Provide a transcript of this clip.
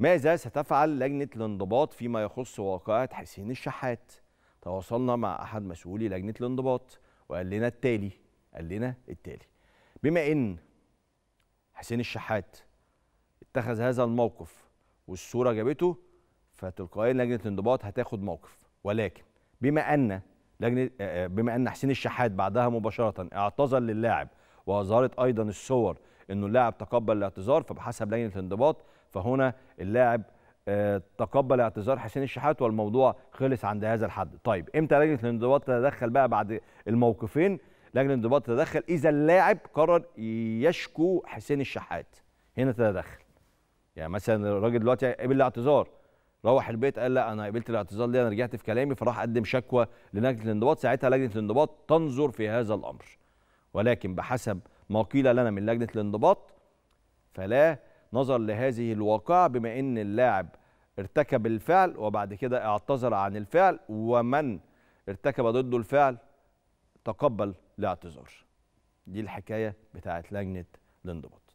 ماذا ستفعل لجنة الانضباط فيما يخص واقعة حسين الشحات؟ تواصلنا مع أحد مسؤولي لجنة الانضباط وقال لنا التالي قال لنا التالي بما إن حسين الشحات اتخذ هذا الموقف والصورة جابته فتلقائيا لجنة الانضباط هتاخد موقف ولكن بما أن لجنة آه، آه، بما أن حسين الشحات بعدها مباشرة اعتذر للاعب وأظهرت أيضا الصور أنه اللاعب تقبل الاعتذار فبحسب لجنة الانضباط فهنا اللاعب آه، تقبل اعتذار حسين الشحات والموضوع خلص عند هذا الحد طيب امتى لجنه الانضباط تتدخل بقى بعد الموقفين لجنه الانضباط تتدخل اذا اللاعب قرر يشكو حسين الشحات هنا تتدخل يعني مثلا الراجل دلوقتي قبل الاعتذار روح البيت قال لا انا قبلت الاعتذار ده انا رجعت في كلامي فراح قدم شكوى للجنه الانضباط ساعتها لجنه الانضباط تنظر في هذا الامر ولكن بحسب ما قيل لنا من لجنه الانضباط فلا نظر لهذه الواقعة بما أن اللاعب ارتكب الفعل وبعد كده اعتذر عن الفعل ومن ارتكب ضده الفعل تقبل الاعتذار دي الحكاية بتاعت لجنة الانضباط